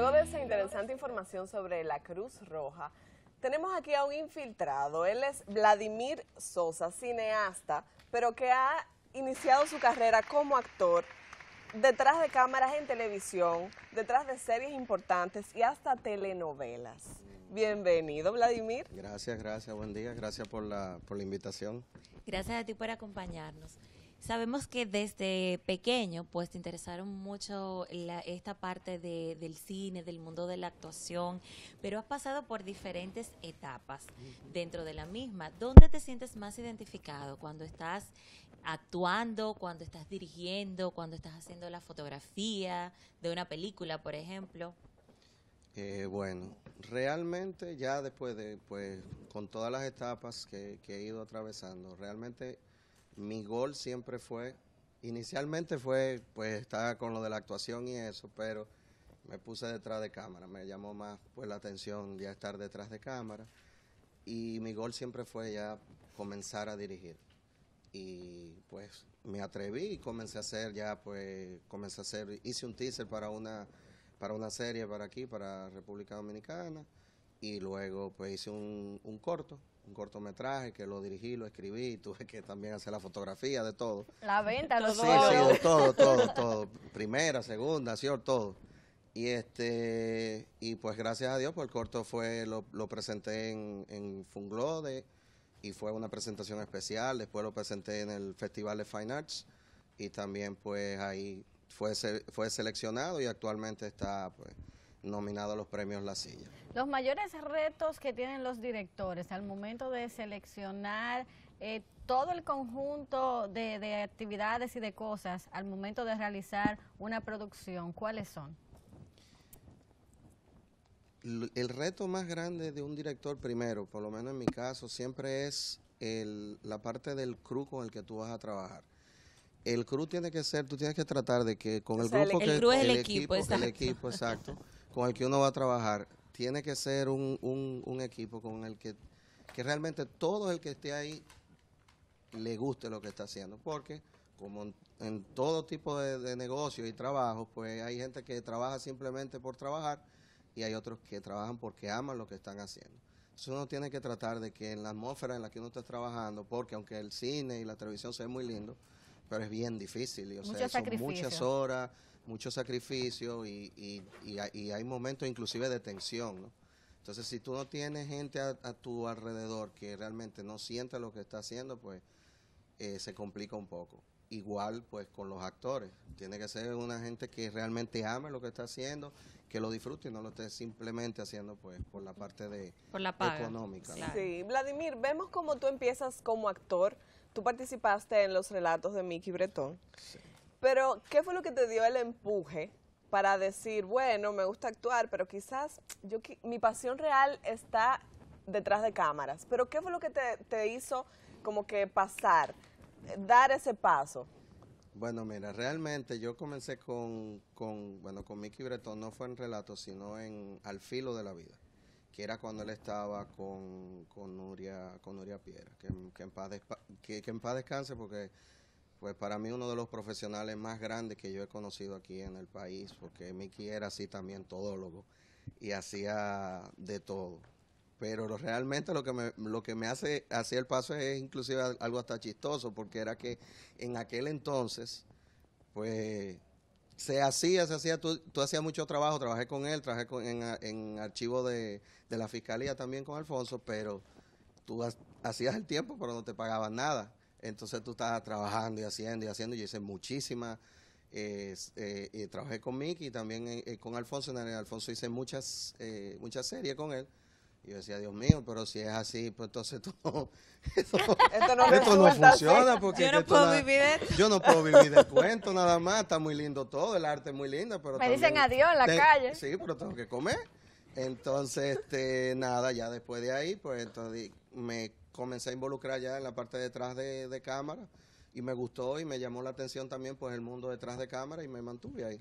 luego de esa interesante información sobre la Cruz Roja, tenemos aquí a un infiltrado. Él es Vladimir Sosa, cineasta, pero que ha iniciado su carrera como actor detrás de cámaras en televisión, detrás de series importantes y hasta telenovelas. Bienvenido, Vladimir. Gracias, gracias. Buen día. Gracias por la, invitación. Gracias a ti por acompañarnos. Sabemos que desde pequeño, pues, te interesaron mucho esta parte del cine, del mundo de la actuación, pero has pasado por diferentes etapas dentro de la misma. ¿Dónde te sientes más identificado cuando estás actuando, cuando estás dirigiendo, cuando estás haciendo la fotografía de una película, por ejemplo? Eh, bueno, realmente ya después de, pues, con todas las etapas que, que he ido atravesando, realmente mi gol siempre fue, inicialmente fue, pues estaba con lo de la actuación y eso, pero me puse detrás de cámara, me llamó más pues la atención ya estar detrás de cámara y mi gol siempre fue ya comenzar a dirigir. Y pues me atreví y comencé a hacer ya pues comencé a hacer hice un teaser para una para una serie para aquí para República Dominicana y luego pues hice un, un corto un cortometraje que lo dirigí, lo escribí, tuve que también hacer la fotografía de todo. La venta, los Sí, sí, todo, todo, todo. Primera, segunda, cierto, todo. Y este y pues gracias a Dios, pues el corto fue, lo, presenté en, Funglode y fue una presentación especial. Después lo presenté en el Festival de Fine Arts y también pues ahí fue, fue seleccionado y actualmente está pues nominado a los premios La Silla. Los mayores retos que tienen los directores al momento de seleccionar eh, todo el conjunto de, actividades y de cosas al momento de realizar una producción, ¿cuáles son? El reto más grande de un director, primero, por lo menos en mi caso, siempre es la parte del crew con el que tú vas a trabajar el crew tiene que ser, tú tienes que tratar de que con el grupo el, el que, es el, equipo, el equipo, exacto, con el que uno va a trabajar, tiene que ser un, un, equipo con el que, que realmente todo el que esté ahí le guste lo que está haciendo, porque como en, todo tipo de, negocios y trabajos, pues hay gente que trabaja simplemente por trabajar y hay otros que trabajan porque aman lo que están haciendo. Entonces uno tiene que tratar de que en la atmósfera en la que uno está trabajando, porque aunque el cine y la televisión sea muy lindo, pero es bien difícil. son muchas horas, mucho sacrificio y, hay momentos inclusive de tensión. Entonces, si tú no tienes gente a, tu alrededor que realmente no sienta lo que está haciendo, pues eh, se complica un poco. Igual, pues, con los actores. Tiene que ser una gente que realmente ame lo que está haciendo, que lo disfrute y no lo esté simplemente haciendo, pues, por la parte de económica. Sí, Vladimir, vemos cómo tú empiezas como actor tú participaste en los relatos de Mickey Bretón. Pero, ¿qué fue lo que te dio el empuje para decir, bueno, me gusta actuar, pero quizás yo mi pasión real está detrás de cámaras? Pero, ¿qué fue lo que te, hizo como que pasar, dar ese paso? Bueno, mira, realmente yo comencé con, con bueno, con Mickey Bretón, no fue en relatos, sino en Al filo de la vida que era cuando él estaba con, con Nuria, con Nuria Piedra que, en paz que, en paz descanse porque pues para mí uno de los profesionales más grandes que yo he conocido aquí en el país, porque Miki era así también todólogo y hacía de todo. Pero realmente lo que me, lo que me hace hacer el paso es inclusive algo hasta chistoso, porque era que en aquel entonces, pues se hacía, se hacía, tú, tú hacías mucho trabajo, trabajé con él, trabajé en, archivo de, la fiscalía también con Alfonso, pero tú hacías el tiempo, pero no te pagaban nada. Entonces tú estabas trabajando y haciendo y haciendo, yo hice muchísimas, eh, y trabajé con Mickey, también eh, con Alfonso, en Alfonso hice muchas, eh, muchas series con él, y yo decía, Dios mío, pero si es así, pues entonces esto no, esto, no, funciona. Porque yo no, puedo vivir de... cuento nada más. Está muy lindo todo, el arte es muy lindo. pero Me dicen adiós en la calle. Sí, pero tengo que comer. Entonces, este, nada, ya después de ahí, pues entonces me comencé a involucrar ya en la parte detrás de, de cámara y me gustó y me llamó la atención también pues el mundo detrás de cámara y me mantuve ahí.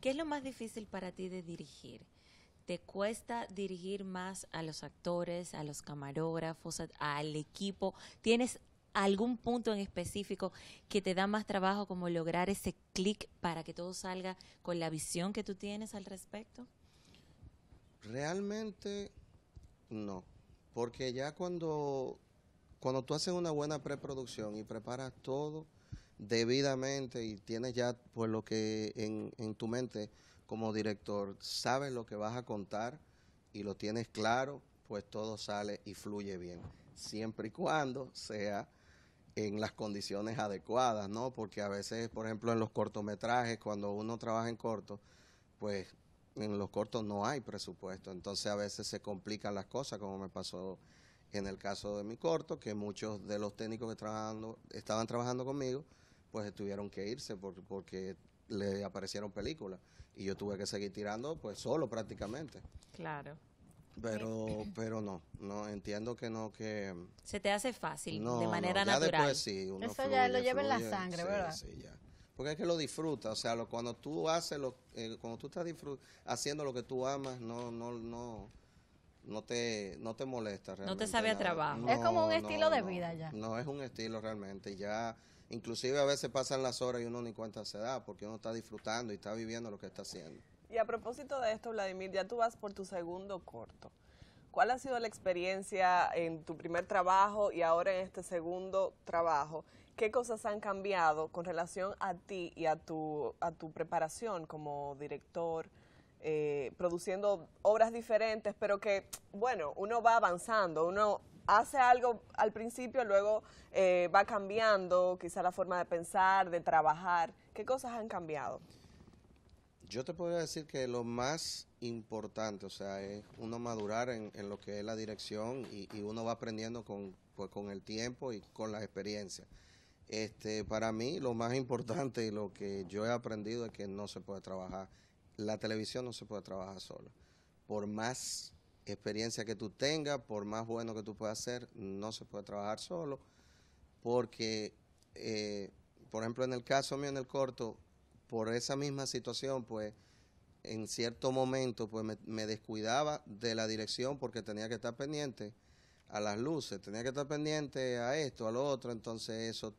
¿Qué es lo más difícil para ti de dirigir? te cuesta dirigir más a los actores, a los camarógrafos, al equipo? ¿Tienes algún punto en específico que te da más trabajo como lograr ese clic para que todo salga con la visión que tú tienes al respecto? Realmente no, porque ya cuando, cuando tú haces una buena preproducción y preparas todo debidamente y tienes ya por lo que en, en tu mente como director sabes lo que vas a contar y lo tienes claro, pues todo sale y fluye bien, siempre y cuando sea en las condiciones adecuadas, ¿no? Porque a veces, por ejemplo, en los cortometrajes, cuando uno trabaja en corto, pues en los cortos no hay presupuesto, entonces a veces se complican las cosas, como me pasó en el caso de mi corto, que muchos de los técnicos que trabajando, estaban trabajando conmigo, pues tuvieron que irse porque le aparecieron películas y yo tuve que seguir tirando pues solo prácticamente. Claro. Pero eh. pero no, no entiendo que no que se te hace fácil de manera natural. Eso ya lo lleva en la sangre, ¿verdad? Porque es que lo disfruta o sea, cuando tú haces lo eh, cuando tú estás haciendo lo que tú amas, no no no no te, no te molesta No te sabe a trabajo. es como un estilo de vida ya. No, es un estilo realmente. Ya Inclusive a veces pasan las horas y uno ni cuenta se da porque uno está disfrutando y está viviendo lo que está haciendo. Y a propósito de esto, Vladimir, ya tú vas por tu segundo corto. ¿Cuál ha sido la experiencia en tu primer trabajo y ahora en este segundo trabajo? ¿Qué cosas han cambiado con relación a ti y a tu, a tu preparación como director, eh, produciendo obras diferentes, pero que, bueno, uno va avanzando, uno hace algo al principio, luego eh, va cambiando quizá la forma de pensar, de trabajar. ¿Qué cosas han cambiado? Yo te podría decir que lo más importante, o sea, es uno madurar en, lo que es la dirección y, uno va aprendiendo con, pues, con el tiempo y con las experiencias. Este, para mí lo más importante y lo que yo he aprendido es que no se puede trabajar, la televisión no se puede trabajar sola. Por más experiencia que tú tengas, por más bueno que tú puedas hacer no se puede trabajar solo, porque, eh, por ejemplo, en el caso mío, en el corto, por esa misma situación, pues, en cierto momento, pues, me, me descuidaba de la dirección porque tenía que estar pendiente a las luces, tenía que estar pendiente a esto, a lo otro, entonces eso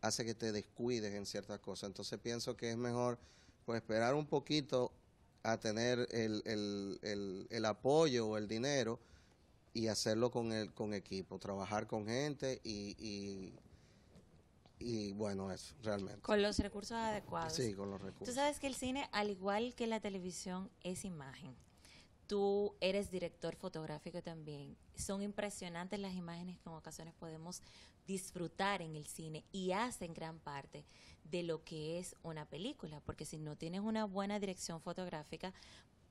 hace que te descuides en ciertas cosas. Entonces pienso que es mejor pues esperar un poquito a tener el, el, el, el apoyo o el dinero y hacerlo con el con equipo, trabajar con gente y, y, bueno, eso realmente. Con los recursos adecuados. Sí, con los recursos. Tú sabes que el cine, al igual que la televisión, es imagen. Tú eres director fotográfico también. Son impresionantes las imágenes que en ocasiones podemos disfrutar en el cine y hacen gran parte de lo que es una película, porque si no tienes una buena dirección fotográfica,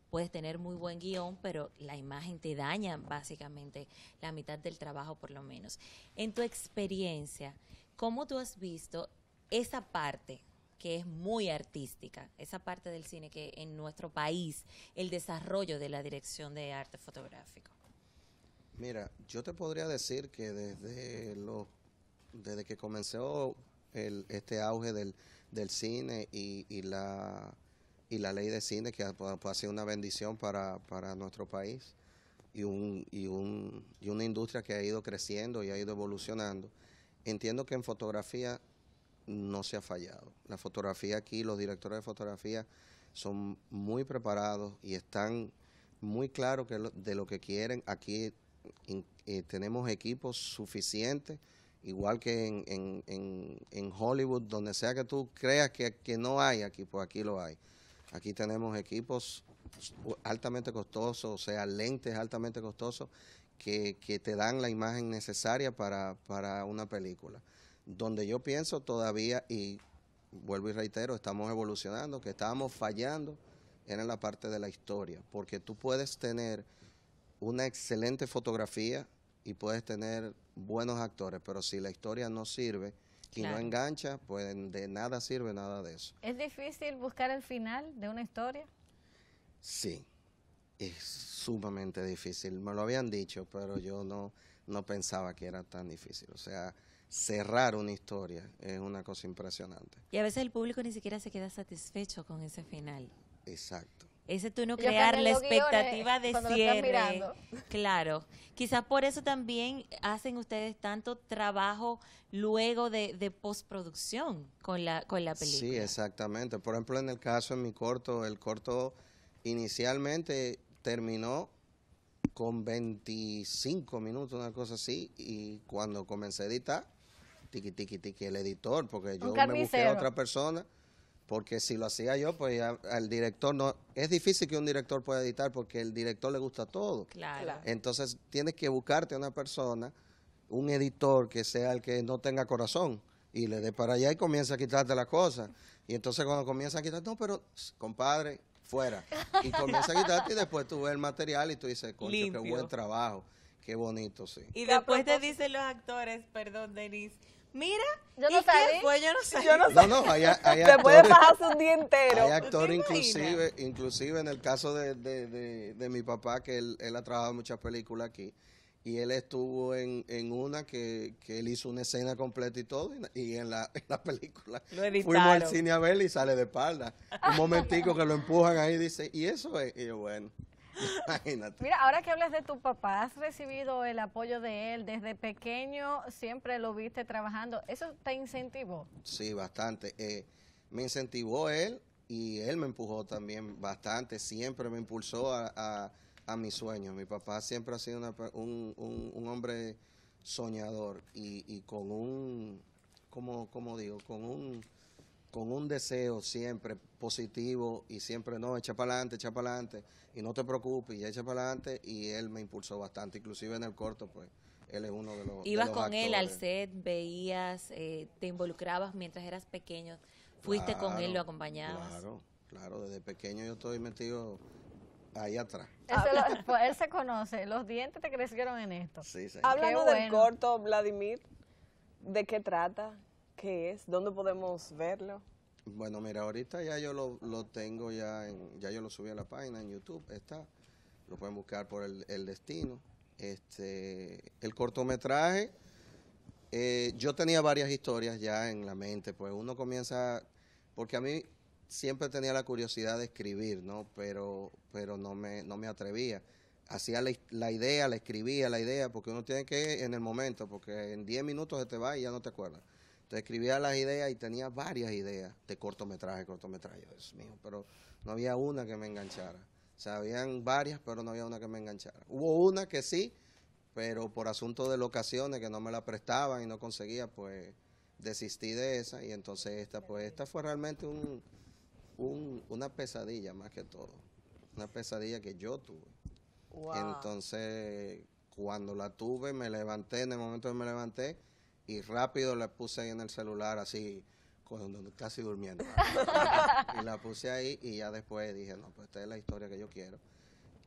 puedes tener muy buen guión, pero la imagen te daña básicamente la mitad del trabajo por lo menos. En tu experiencia, ¿cómo tú has visto esa parte que es muy artística, esa parte del cine que en nuestro país, el desarrollo de la dirección de arte fotográfico? Mira, yo te podría decir que desde los desde que comenzó este auge del, cine y, y, la, ley de cine, que ha, pues, pues, sido una bendición para, nuestro país y, una industria que ha ido creciendo y ha ido evolucionando, entiendo que en fotografía no se ha fallado. La fotografía aquí, los directores de fotografía son muy preparados y están muy claros que de lo que quieren. Aquí eh, tenemos equipos suficientes igual que en, en, Hollywood, donde sea que tú creas que, no hay aquí, pues aquí lo hay. Aquí tenemos equipos altamente costosos, o sea, lentes altamente costosos que, te dan la imagen necesaria para, para, una película. Donde yo pienso todavía, y vuelvo y reitero, estamos evolucionando, que estábamos fallando, en la parte de la historia, porque tú puedes tener una excelente fotografía, y puedes tener buenos actores, pero si la historia no sirve y no engancha, pues de nada sirve nada de eso. ¿Es difícil buscar el final de una historia? Sí, es sumamente difícil. Me lo habían dicho, pero yo no, no pensaba que era tan difícil. O sea, cerrar una historia es una cosa impresionante. Y a veces el público ni siquiera se queda satisfecho con ese final. Exacto. Ese tú no crear la expectativa de cierre. Claro. Quizás por eso también hacen ustedes tanto trabajo luego de, de, postproducción con la, con la película. Sí, exactamente. Por ejemplo, en el caso de mi corto, el corto inicialmente terminó con 25 minutos, una cosa así, y cuando comencé a editar, tiqui, tiqui, tiqui, el editor, porque yo me busqué a otra persona porque si lo hacía yo, pues al director no... Es difícil que un director pueda editar porque el director le gusta todo. Claro. Entonces tienes que buscarte a una persona, un editor que sea el que no tenga corazón y le dé para allá y comienza a quitarte las cosas. Y entonces cuando comienza a quitar, no, pero compadre, fuera. Y comienza a quitarte y después tú ves el material y tú dices, coño, qué buen trabajo, qué bonito, sí. Y después te dicen los actores, perdón, Denise Mira, yo no no sé. Yo no, sé. no, hay, Te puede pasar un día entero. Hay actor inclusive, inclusive en el caso de, mi papá, que él, él, ha trabajado muchas películas aquí, y él estuvo en, una que, él hizo una escena completa y todo, y, en, la, la, película fuimos al cine a ver y sale de espalda. Un momentico que lo empujan ahí y dice, ¿y eso es? Y yo, bueno... Imagínate. Mira, ahora que hablas de tu papá, has recibido el apoyo de él desde pequeño, siempre lo viste trabajando. ¿Eso te incentivó? Sí, bastante. Eh, me incentivó él y él me empujó también bastante. Siempre me impulsó a, a, mis sueños. Mi papá siempre ha sido un, un, hombre soñador y, y con un, como, como digo, con un con un deseo siempre positivo y siempre no, echa para adelante, echa para adelante y no te preocupes y echa para adelante y él me impulsó bastante, inclusive en el corto pues él es uno de los... Ibas con él al set, veías, eh, te involucrabas mientras eras pequeño, fuiste con él, lo acompañabas. Claro, claro, desde pequeño yo estoy metido ahí atrás. Pues, él se conoce, los dientes te crecieron en esto. Sí, sí. del corto, Vladimir, ¿de qué trata? ¿Qué es? ¿Dónde podemos verlo? Bueno, mira, ahorita ya yo lo, tengo ya, ya yo lo subí a la página en YouTube, está, lo pueden buscar por el, destino. Este, el cortometraje, eh, yo tenía varias historias ya en la mente, pues uno comienza, porque a mí siempre tenía la curiosidad de escribir, ¿no? Pero, pero no, me, no me atrevía. Hacía la, idea, la escribía, la idea, porque uno tiene que en el momento, porque en 10 minutos se te va y ya no te acuerdas te escribía las ideas y tenía varias ideas de cortometraje, cortometraje, Dios mío, pero no había una que me enganchara. O sea, habían varias, pero no había una que me enganchara. Hubo una que sí, pero por asunto de locaciones que no me la prestaban y no conseguía, pues desistí de esa y entonces esta, pues esta fue realmente un, una pesadilla más que todo, una pesadilla que yo tuve. Entonces, cuando la tuve, me levanté, en el momento que me levanté, y rápido la puse ahí en el celular así, casi durmiendo. y la puse ahí y ya después dije, no, pues esta es la historia que yo quiero.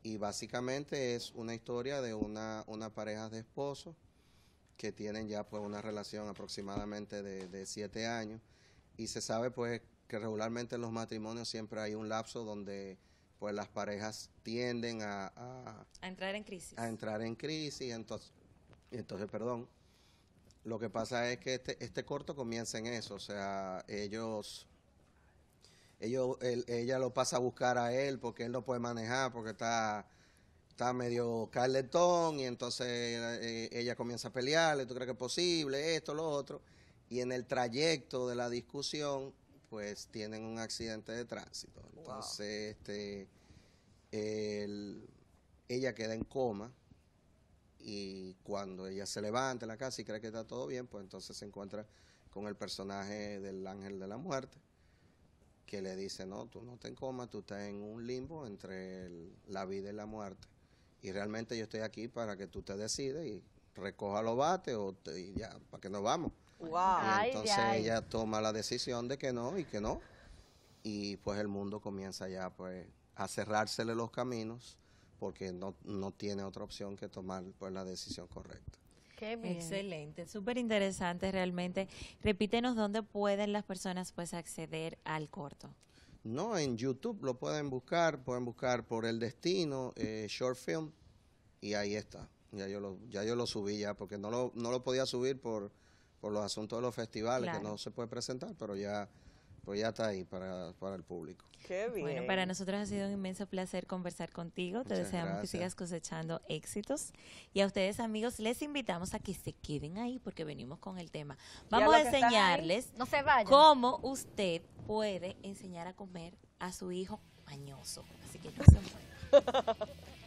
Y básicamente es una historia de una, una pareja de esposos que tienen ya pues una relación aproximadamente de, de siete años y se sabe pues que regularmente en los matrimonios siempre hay un lapso donde pues las parejas tienden a, a, a entrar en crisis a entrar en crisis entonces entonces perdón lo que pasa es que este, este corto comienza en eso, o sea, ellos, ellos ella lo pasa a buscar a él porque él no puede manejar, porque está, está medio carletón y entonces eh, ella comienza a pelearle, tú crees que es posible, esto, lo otro, y en el trayecto de la discusión, pues tienen un accidente de tránsito. Entonces, este, ella queda en coma y cuando ella se levanta en la casa y cree que está todo bien, pues entonces se encuentra con el personaje del ángel de la muerte, que le dice, no, tú no te coma tú estás en un limbo entre la vida y la muerte. Y realmente yo estoy aquí para que tú te decides y recoja los bates o ya, para que nos vamos. entonces ella toma la decisión de que no y que no. Y pues el mundo comienza ya pues a cerrársele los caminos porque no, no tiene otra opción que tomar pues, la decisión correcta. Excelente, súper interesante realmente. Repítenos dónde pueden las personas pues acceder al corto. No, en YouTube lo pueden buscar, pueden buscar por El Destino, eh, Short Film, y ahí está. Ya yo lo, ya yo lo subí ya, porque no lo, no lo podía subir por, por los asuntos de los festivales, que no se puede presentar, pero ya pues ya está ahí para, para el público. Qué bien. Bueno, para nosotros ha sido un inmenso placer conversar contigo. Te deseamos que sigas cosechando éxitos. Y a ustedes, amigos, les invitamos a que se queden ahí porque venimos con el tema. Vamos a, enseñarles cómo usted puede enseñar a comer a su hijo mañoso. Así que no se